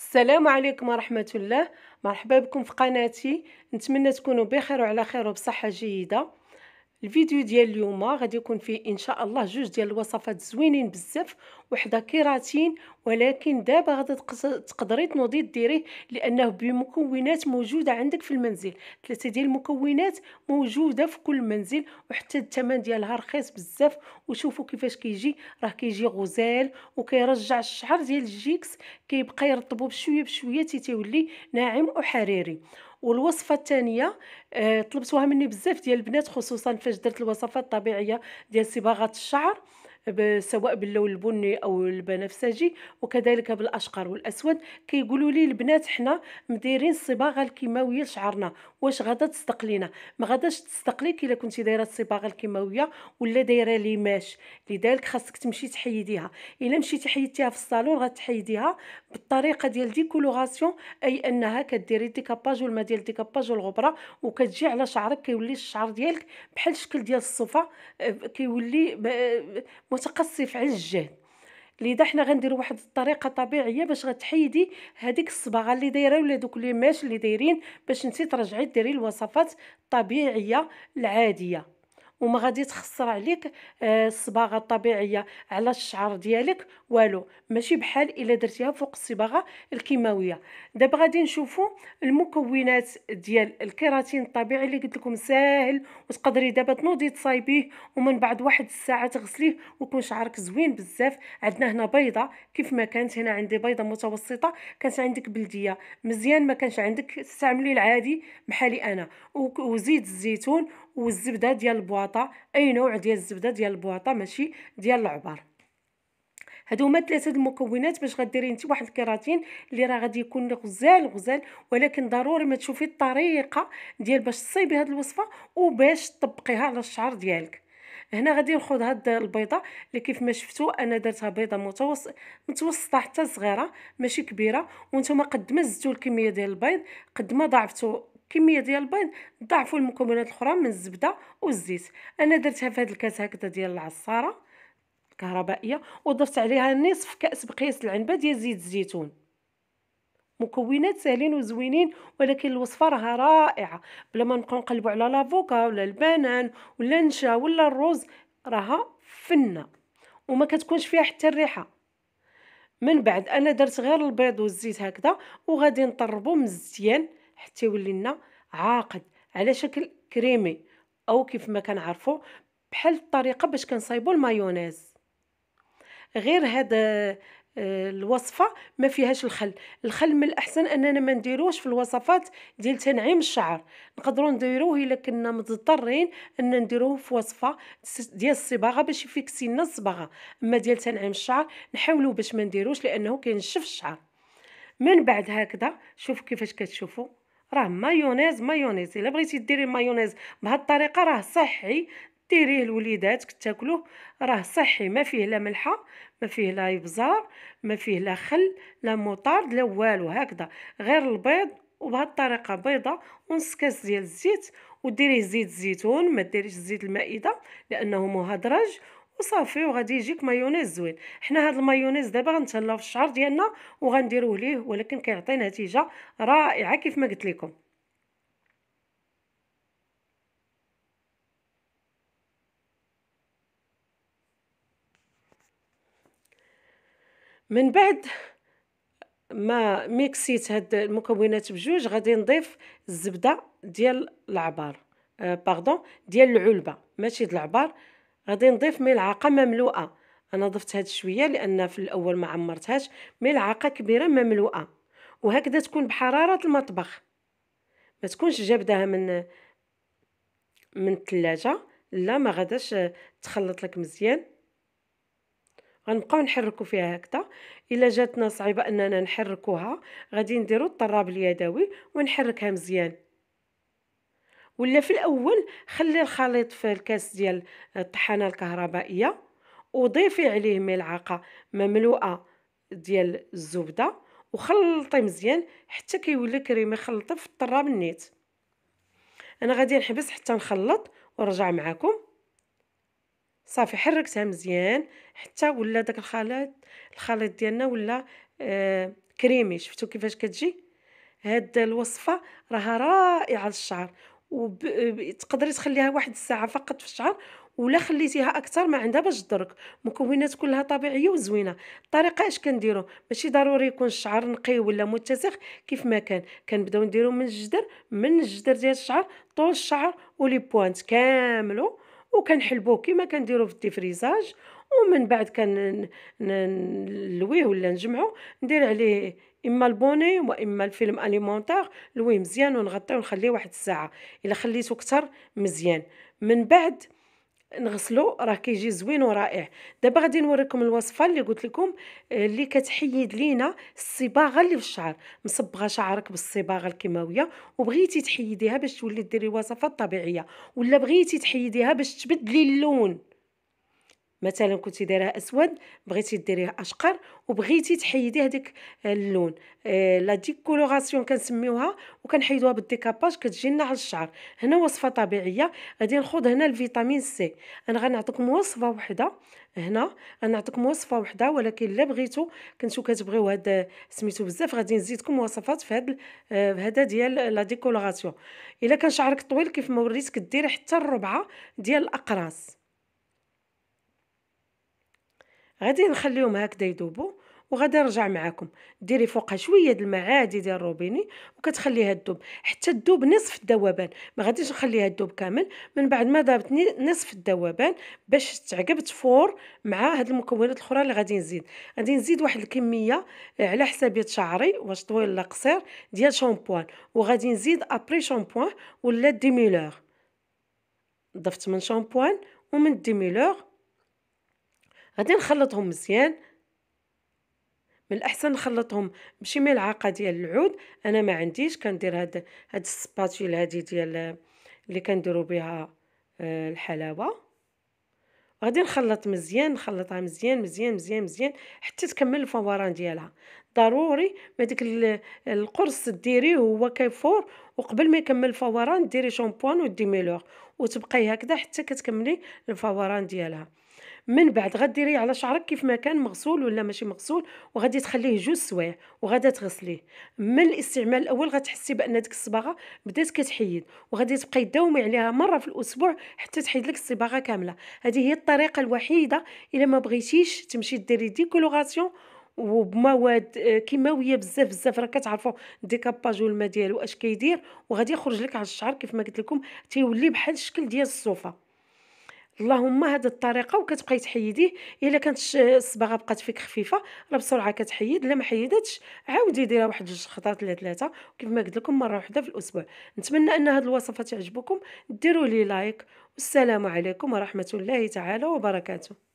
السلام عليكم ورحمه الله مرحبا بكم في قناتي نتمنى تكونوا بخير وعلى خير وبصحه جيده الفيديو ديال اليوم غادي يكون فيه ان شاء الله جوج ديال الوصفات زوينين بزاف وحده كيراتين ولكن دابا غادي تقدري تنوضي ديريه لانه بمكونات موجوده عندك في المنزل ثلاثه ديال المكونات موجوده في كل منزل وحتى الثمن ديالها رخيص بزاف وشوفوا كيفاش كيجي راه كيجي غزال وكيرجع الشعر ديال الجيكس كيبقى يرطبو بشويه بشويه تيتولي ناعم وحريري والوصفه الثانيه آه، طلبتوها مني بزاف ديال البنات خصوصا فاش درت الوصفات الطبيعيه ديال صباغه الشعر سواء باللون البني او البنفسجي وكذلك بالاشقر والاسود كيقولوا لي البنات حنا مديرين الصباغه الكيماويه لشعرنا واش غادا تصدق لينا ما غاداش تصدق ليك الا كنتي دايره الصباغه الكيماويه ولا دايره ليماش لذلك خاصك تمشي تحيديها الا مشيتي حيدتيها في الصالون غتحيديها بالطريقه ديال ديكولوراسيون اي انها كديري ديكاباج والما ديال ديكاباج والغبره وكتجي على شعرك كيولي الشعر ديالك بحال الشكل ديال الصفه آه، كيولي آه، متقصي في الجهد لذا حنا غنديروا واحد الطريقه طبيعيه باش غتحيدي هذيك الصباغه اللي دايره ولا دوك لي ماش اللي دايرين باش انت ترجعي ديري الوصفات الطبيعيه العاديه وما غادي تخسر عليك آه، الصباغه الطبيعيه على الشعر ديالك والو ماشي بحال الا درتيها فوق الصباغه الكيماويه دابا غادي نشوفوا المكونات ديال الكيراتين الطبيعي اللي قلت لكم ساهل وتقدري دابا تنوضي تصايبيه ومن بعد واحد الساعه تغسليه ويكون شعرك زوين بزاف عندنا هنا بيضه كيف ما كانت هنا عندي بيضه متوسطه كانت عندك بلديه مزيان ما كانش عندك استعملي العادي بحالي انا وزيت الزيتون والزبده ديال البواطه اي نوع ديال الزبده ديال البواطه ماشي ديال العبار هادو هما ثلاثه المكونات باش غديري انت واحد الكراتين اللي راه غادي يكون غزال غزال ولكن ضروري ما تشوفي الطريقه ديال باش تصيبي هاد الوصفه وباش تطبقيها على الشعر ديالك هنا غادي ناخذ هاد البيضه اللي كيف ما شفتوا انا درتها بيضه متوسط متوسطه حتى صغيره ماشي كبيره وانتم قد ما زدتوا الكميه ديال البيض قد ما ضعفتوا كميه ديال البيض ضعفوا المكونات الاخرى من الزبده والزيت انا درتها في هذه الكاس هكذا ديال العصاره كهربائيه وضفت عليها نصف كاس بقياس العنبه ديال زيت الزيتون مكونات ساهلين وزوينين ولكن الوصفه راها رائعه بلا ما نبقاو نقلبوا على لافوكا ولا البنان ولا النشا ولا الرز راها فنه وما كتكونش فيها حتى الريحه من بعد انا درت غير البيض والزيت هكذا وغادي نطربو مزيان حتى يولي لنا عاقد على شكل كريمي او كيف ما كنعرفوا بحال الطريقه باش كنصايبوا المايونيز غير هذا آه، الوصفه ما فيهاش الخل الخل من الاحسن اننا ما نديروش في الوصفات ديال تنعيم الشعر نقدروا نديروه الا كنا مضطرين ان نديروه في وصفه ديال الصباغه باش يفيكسي لنا الصباغه اما ديال تنعيم الشعر نحاولوا باش ما نديروش لانه كينشف الشعر من بعد هكذا شوف كيفاش كتشوفوا راه مايونيز مايونيز الا بغيتي ديري مايونيز بهاد الطريقه راه صحي ديريه لوليداتك تاكلوه راه صحي ما فيه لا ملحه ما فيه لا ابزار ما فيه لا خل لا مطارد لا والو هكذا غير البيض وبهالطريقه الطريقه بيضه ونص كاس ديال الزيت وديريه زيت الزيتون ما ديريش زيت المائده لانه مهدرج وصافي وغادي يجيك مايونيز زوين حنا هذا المايونيز دابا غنتهلاو في الشعر ديالنا وغنديروه ليه ولكن كيعطي نتيجه رائعه كيف ما قلت لكم من بعد ما ميكسيت هاد المكونات بجوج غادي نضيف الزبده ديال العبار أه باردون ديال العلبه ماشي ديال العبار غادي نضيف ملعقه مملوءه انا ضفت هاد شويه لان في الاول ما عمرتهاش ملعقه كبيره مملوءه وهكذا تكون بحراره المطبخ ما تكونش جابداها من من الثلاجه لا ما غاداش تخلط لك مزيان غنبقاو نحركو فيها هكذا الا جاتنا صعيبه اننا نحركوها غادي نديرو الطراب اليدوي ونحركها مزيان ولا في الاول خلي الخليط في الكاس ديال الطحانه الكهربائيه وضيفي عليه ملعقه مملوءه ديال الزبده وخلطي مزيان حتى كيولي كريمي خلطي في الطراب النيت انا غادي نحبس حتى نخلط ونرجع معكم صافي حركتها مزيان حتى ولا داك الخليط الخليط ديالنا ولا آه كريمي شفتوا كيفاش كتجي هاد الوصفه راها رائعه للشعر وتقدري تخليها واحد الساعه فقط في الشهر ولا خليتيها اكثر ما عندها باش تضرك مكونات كلها طبيعيه وزوينه الطريقه اش كنديرو ماشي ضروري يكون الشعر نقي ولا متسخ كيف ما كان كنبداو نديرو من الجدر من الجدر ديال الشعر طول الشعر ولي بوانت كاملو وكنحلبوه كما كنديرو في الديفريزاج ومن بعد كنلويه ولا نجمعو ندير عليه اما البوني واما الفيلم اليمونتير لوي مزيان ونغطيه ونخليه واحد الساعه الا خليته اكثر مزيان من بعد نغسلو راه كيجي زوين ورائع دابا غادي نوريكم الوصفه اللي قلت لكم آه، اللي كتحيد لينا الصباغه اللي في الشعر مصبغه شعرك بالصباغه الكيماويه وبغيتي تحيديها باش تولي ديري وصفات طبيعيه ولا بغيتي تحيديها باش تبدلي اللون مثلا كنتي دايره اسود بغيتي ديريه اشقر وبغيتي تحيدي هذيك آه، اللون آه، لا ديكولوراسيون كنسميوها وكنحيدوها بالديكاباج كتجي لنا على الشعر هنا وصفه طبيعيه غادي ناخذ هنا الفيتامين سي انا غنعطيكم وصفه وحده هنا غنعطيكم وصفه وحده ولكن الا بغيتو كنتو كتبغيو هاد سميتو بزاف غادي نزيدكم وصفات في هذا آه، هذا ديال لا ديكولوراسيون الا كان شعرك طويل كيف ما وريتك ديري حتى الربعه ديال الاقراص غادي نخليهم هكذا يذوبوا وغادي نرجع معاكم ديري فوقها شويه د الماء عادي ديال الروبيني وكتخليها تذوب حتى تذوب نصف الذوبان ما غاديش نخليها تذوب كامل من بعد ما ذابت نصف الذوبان باش تعقب تفور مع هاد المكونات الاخرى اللي غادي نزيد غادي نزيد واحد الكميه على حسابيه شعري واش طويل ولا قصير ديال شامبوان وغادي نزيد ابري شامبوان ولا ديميلور ضفت من شامبوان ومن ديميلور غادي نخلطهم مزيان من الاحسن نخلطهم بشي ملعقه ديال العود انا ما عنديش كندير هاد هاد السباتيل هادي ديال اللي كنديروا بها آه، الحلاوه غادي نخلط مزيان نخلطها مزيان مزيان مزيان مزيان حتى تكمل الفوران ديالها ضروري ما ديك القرص ديريه هو كيفور وقبل ما يكمل الفوران ديري شامبوان وديميلوغ وتبقاي هكذا حتى كتكملي الفوران ديالها من بعد غديريه على شعرك كيف ما كان مغسول ولا ماشي مغسول وغادي تخليه جوج سوايع وغادي تغسليه من الاستعمال الاول غتحسي بان ديك الصباغه بدات كتحيد وغادي تبقاي داومي عليها مره في الاسبوع حتى تحيد لك الصباغه كامله هذه هي الطريقه الوحيده الا ما بغيتيش تمشي ديري ديكولوغاسيون وبمواد كيماويه بزاف بزاف راه كتعرفوا ديكاباج والما ديالو اش كيدير وغادي يخرج لك على الشعر كيف ما قلت لكم تيولي بحال الشكل ديال الصوفه اللهم هذه الطريقه وكتبقاي تحيديه الا كانت الصباغه بقات فيك خفيفه راه بسرعه كتحيد لا ما حيدتش عاودي ديرها واحد جوج خطرات ولا ثلاثه كيف ما قلت لكم مره واحده في الاسبوع نتمنى ان هذه الوصفه تعجبكم ديروا لي لايك والسلام عليكم ورحمه الله تعالى وبركاته